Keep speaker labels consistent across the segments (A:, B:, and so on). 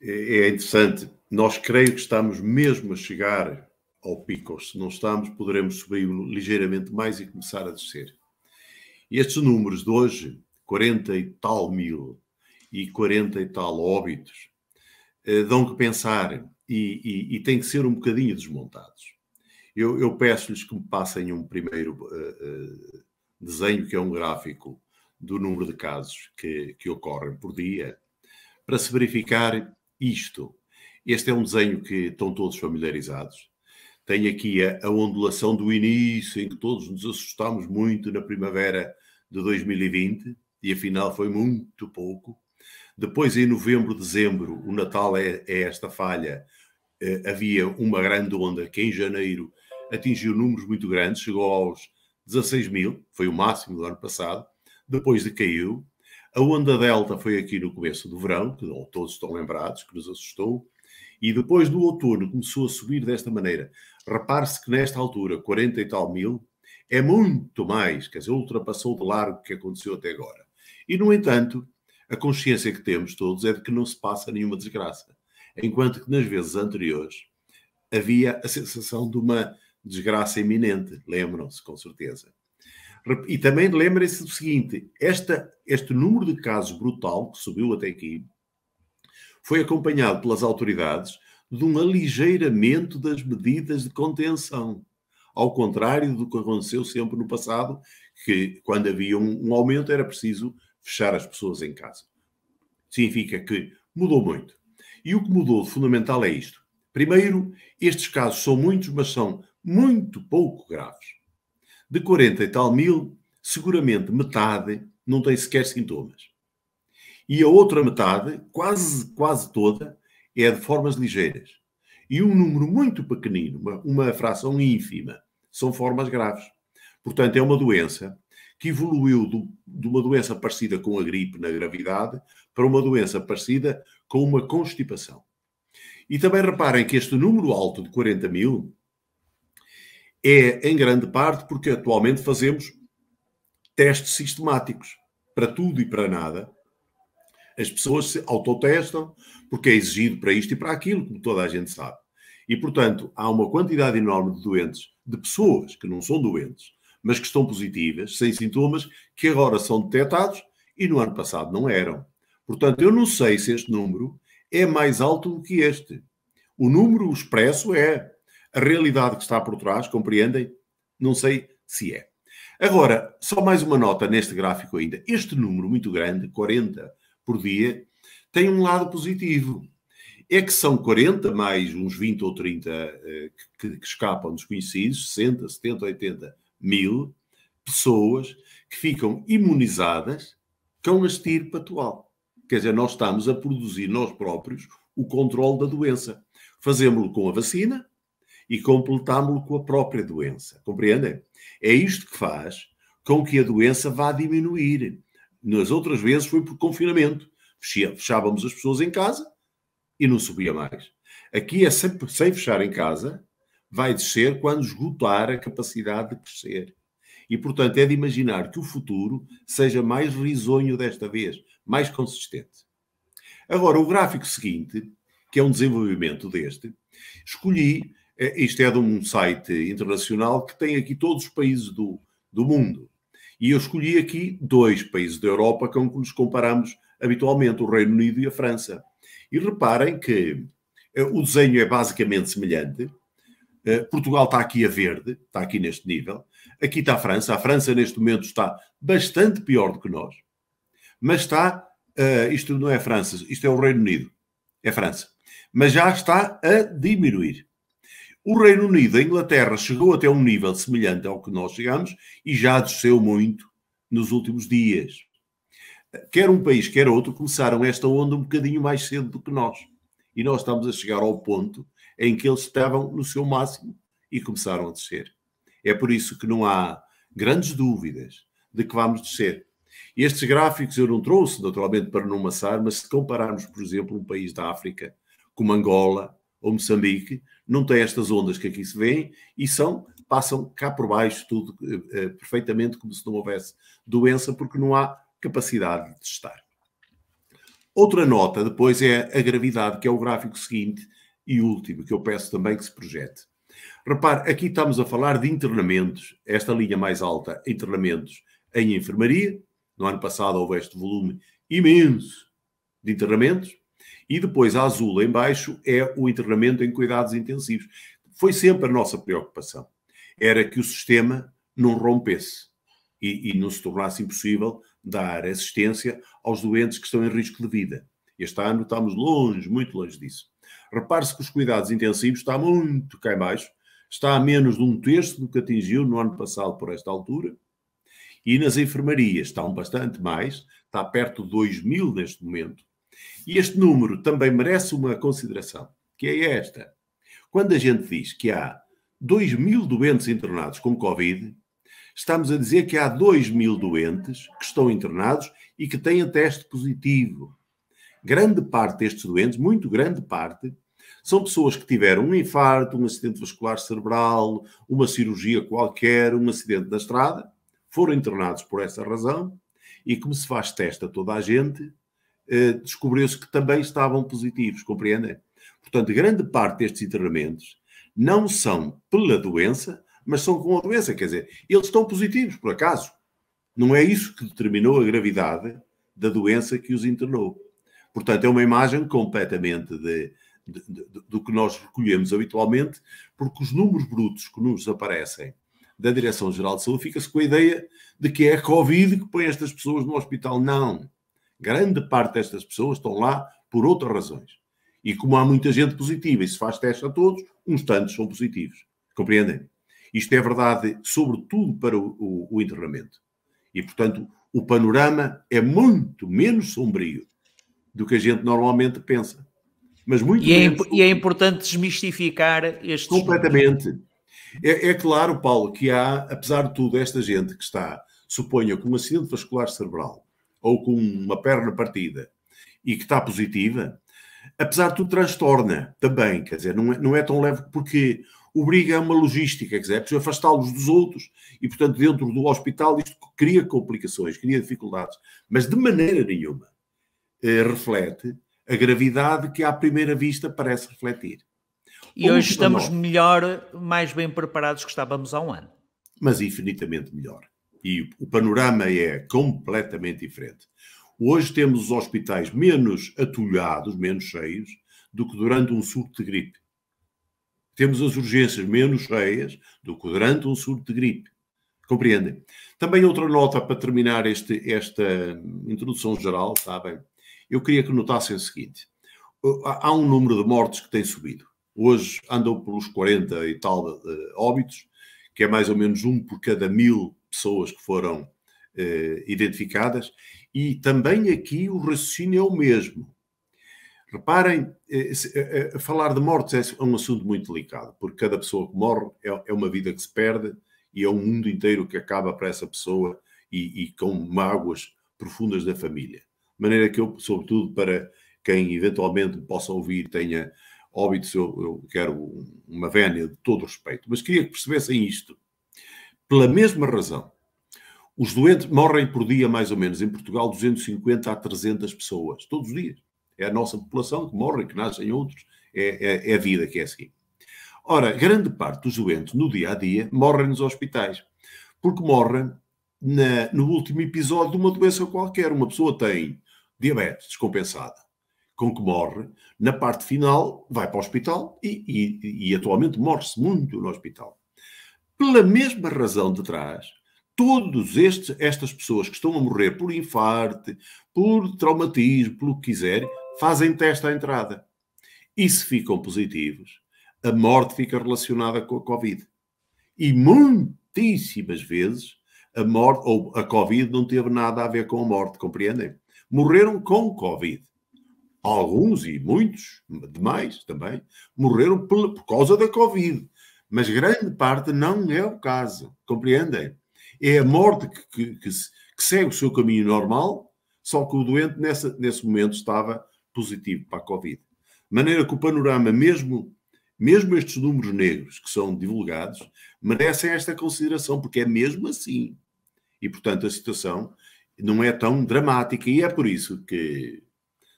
A: É, é interessante. Nós creio que estamos mesmo a chegar ao pico. Se não estamos, poderemos subir ligeiramente mais e começar a descer. E estes números de hoje, 40 e tal mil e 40 e tal óbitos, eh, dão que pensar e, e, e têm que ser um bocadinho desmontados. Eu, eu peço-lhes que me passem um primeiro uh, uh, desenho, que é um gráfico do número de casos que, que ocorrem por dia, para se verificar isto. Este é um desenho que estão todos familiarizados. Tem aqui a, a ondulação do início, em que todos nos assustámos muito na primavera de 2020, e afinal foi muito pouco. Depois, em novembro, dezembro, o Natal é, é esta falha. Eh, havia uma grande onda que em janeiro atingiu números muito grandes, chegou aos 16 mil, foi o máximo do ano passado, depois de caiu a onda delta foi aqui no começo do verão, que todos estão lembrados, que nos assustou, e depois do outono começou a subir desta maneira. Repare-se que nesta altura, 40 e tal mil, é muito mais, quer dizer, ultrapassou de largo o que aconteceu até agora. E, no entanto, a consciência que temos todos é de que não se passa nenhuma desgraça. Enquanto que nas vezes anteriores havia a sensação de uma desgraça iminente, lembram-se com certeza. E também lembrem-se do seguinte: esta, este número de casos brutal que subiu até aqui foi acompanhado pelas autoridades de um aligeiramento das medidas de contenção, ao contrário do que aconteceu sempre no passado, que quando havia um, um aumento era preciso fechar as pessoas em casa. Significa que mudou muito. E o que mudou de fundamental é isto. Primeiro, estes casos são muitos, mas são muito pouco graves. De 40 e tal mil, seguramente metade não tem sequer sintomas. E a outra metade, quase, quase toda, é de formas ligeiras. E um número muito pequenino, uma, uma fração ínfima, são formas graves. Portanto, é uma doença que evoluiu do, de uma doença parecida com a gripe na gravidade para uma doença parecida com uma constipação. E também reparem que este número alto de 40 mil é, em grande parte, porque atualmente fazemos testes sistemáticos para tudo e para nada. As pessoas se autotestam porque é exigido para isto e para aquilo, como toda a gente sabe. E, portanto, há uma quantidade enorme de doentes, de pessoas que não são doentes, mas que estão positivas, sem sintomas, que agora são detectados e no ano passado não eram. Portanto, eu não sei se este número é mais alto do que este. O número expresso é a realidade que está por trás, compreendem? Não sei se é. Agora, só mais uma nota neste gráfico ainda. Este número muito grande, 40 por dia, tem um lado positivo. É que são 40 mais uns 20 ou 30 eh, que, que escapam desconhecidos, 60, 70, 80 mil pessoas que ficam imunizadas com a estirpe atual. Quer dizer, nós estamos a produzir nós próprios o controle da doença. Fazemos-lo com a vacina, e completámo-lo com a própria doença. Compreendem? É isto que faz com que a doença vá diminuir. Nas outras vezes foi por confinamento. Fechávamos as pessoas em casa e não subia mais. Aqui é sempre sem fechar em casa, vai descer quando esgotar a capacidade de crescer. E, portanto, é de imaginar que o futuro seja mais risonho desta vez, mais consistente. Agora, o gráfico seguinte, que é um desenvolvimento deste, escolhi é, isto é de um site internacional que tem aqui todos os países do, do mundo. E eu escolhi aqui dois países da Europa com que nos comparamos habitualmente, o Reino Unido e a França. E reparem que eh, o desenho é basicamente semelhante. Eh, Portugal está aqui a verde, está aqui neste nível. Aqui está a França. A França, neste momento, está bastante pior do que nós. Mas está. Eh, isto não é França, isto é o Reino Unido. É França. Mas já está a diminuir. O Reino Unido, a Inglaterra, chegou até um nível semelhante ao que nós chegamos e já desceu muito nos últimos dias. Quer um país, quer outro, começaram esta onda um bocadinho mais cedo do que nós. E nós estamos a chegar ao ponto em que eles estavam no seu máximo e começaram a descer. É por isso que não há grandes dúvidas de que vamos descer. Estes gráficos eu não trouxe, naturalmente, para não amassar, mas se compararmos, por exemplo, um país da África como Angola, ou Moçambique, não têm estas ondas que aqui se vêem e são, passam cá por baixo tudo eh, eh, perfeitamente como se não houvesse doença, porque não há capacidade de testar. Outra nota depois é a gravidade, que é o gráfico seguinte e último, que eu peço também que se projete. Repare, aqui estamos a falar de internamentos, esta linha mais alta, internamentos em enfermaria. No ano passado houve este volume imenso de internamentos. E depois, a azul embaixo é o internamento em cuidados intensivos. Foi sempre a nossa preocupação. Era que o sistema não rompesse e, e não se tornasse impossível dar assistência aos doentes que estão em risco de vida. Este ano estamos longe, muito longe disso. Repare-se que os cuidados intensivos está muito cá embaixo. está a menos de um terço do que atingiu no ano passado por esta altura, e nas enfermarias estão bastante mais, está perto de 2 mil neste momento, e este número também merece uma consideração, que é esta. Quando a gente diz que há 2 mil doentes internados com Covid, estamos a dizer que há 2 mil doentes que estão internados e que têm teste positivo. Grande parte destes doentes, muito grande parte, são pessoas que tiveram um infarto, um acidente vascular cerebral, uma cirurgia qualquer, um acidente na estrada, foram internados por essa razão, e como se faz teste a toda a gente, eh, descobriu-se que também estavam positivos, compreendem? Portanto, grande parte destes internamentos não são pela doença, mas são com a doença, quer dizer, eles estão positivos, por acaso. Não é isso que determinou a gravidade da doença que os internou. Portanto, é uma imagem completamente de, de, de, do que nós recolhemos habitualmente, porque os números brutos que nos aparecem da Direção-Geral de Saúde fica-se com a ideia de que é a Covid que põe estas pessoas no hospital. Não. Grande parte destas pessoas estão lá por outras razões. E como há muita gente positiva e se faz teste a todos, uns tantos são positivos. Compreendem? Isto é verdade, sobretudo para o, o, o E, portanto, o panorama é muito menos sombrio do que a gente normalmente pensa. Mas muito e, é menos... é, e é importante desmistificar este. Completamente. É, é, claro, Paulo, que há, apesar de tudo, esta gente que está, suponha, com um acidente vascular cerebral ou com uma perna partida e que está positiva, apesar de tudo transtorna também, quer dizer, não é, não é tão leve porque obriga é uma logística, quer dizer, é preciso afastá-los dos outros e, portanto, dentro do hospital isto cria complicações, cria dificuldades, mas de maneira nenhuma eh, reflete a gravidade que à primeira vista parece refletir. E hoje estamos melhor, mais bem preparados que estávamos há um ano. Mas infinitamente melhor e o panorama é completamente diferente. Hoje temos os hospitais menos atulhados, menos cheios, do que durante um surto de gripe. Temos as urgências menos cheias do que durante um surto de gripe. Compreendem? Também outra nota para terminar este, esta introdução geral, sabem? Tá Eu queria que notassem o seguinte. Há um número de mortes que tem subido. Hoje andam pelos 40 e tal eh, óbitos, que é mais ou menos um por cada mil pessoas que foram uh, identificadas, e também aqui o raciocínio é o mesmo. Reparem, eh, eh, falar de mortes é, é um assunto muito delicado, porque cada pessoa que morre é, é uma vida que se perde e é um mundo inteiro que acaba para essa pessoa e, e com mágoas profundas da família. De maneira que eu, sobretudo para quem eventualmente possa ouvir, tenha óbito, eu, eu quero uma vénia de todo respeito. Mas queria que percebessem isto. Pela mesma razão. Os doentes morrem por dia, mais ou menos, em Portugal, 250 a 300 pessoas, todos os dias. É a nossa população que morre, que nascem outros. É, é, é a vida que é assim. Ora, grande parte dos doentes, no dia a dia, morrem nos hospitais. Porque morrem na, no último episódio de uma doença qualquer. Uma pessoa tem diabetes descompensada, com que morre, na parte final vai para o hospital e, e, e atualmente morre-se muito no hospital. Pela mesma razão de trás, todas estas pessoas que estão a morrer por infarte, por traumatismo, pelo que quiserem, fazem teste à entrada. E se ficam positivos, a morte fica relacionada com a Covid. E muitíssimas vezes a morte ou a Covid não teve nada a ver com a morte, compreendem? Morreram com Covid. Alguns e muitos demais também morreram por, por causa da Covid. Mas grande parte não é o caso, compreendem? É a morte que, que, que, que segue o seu caminho normal, só que o doente nessa, nesse momento estava positivo para a Covid. De maneira que o panorama, mesmo, mesmo estes números negros que são divulgados, merecem esta consideração, porque é mesmo assim. E, portanto, a situação não é tão dramática. E é por isso que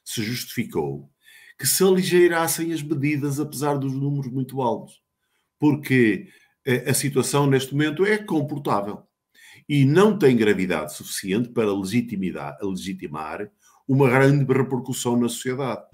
A: se justificou que se aligeirassem as medidas, apesar dos números muito altos porque eh, a situação neste momento é comportável e não tem gravidade suficiente para legitimar uma grande repercussão na sociedade.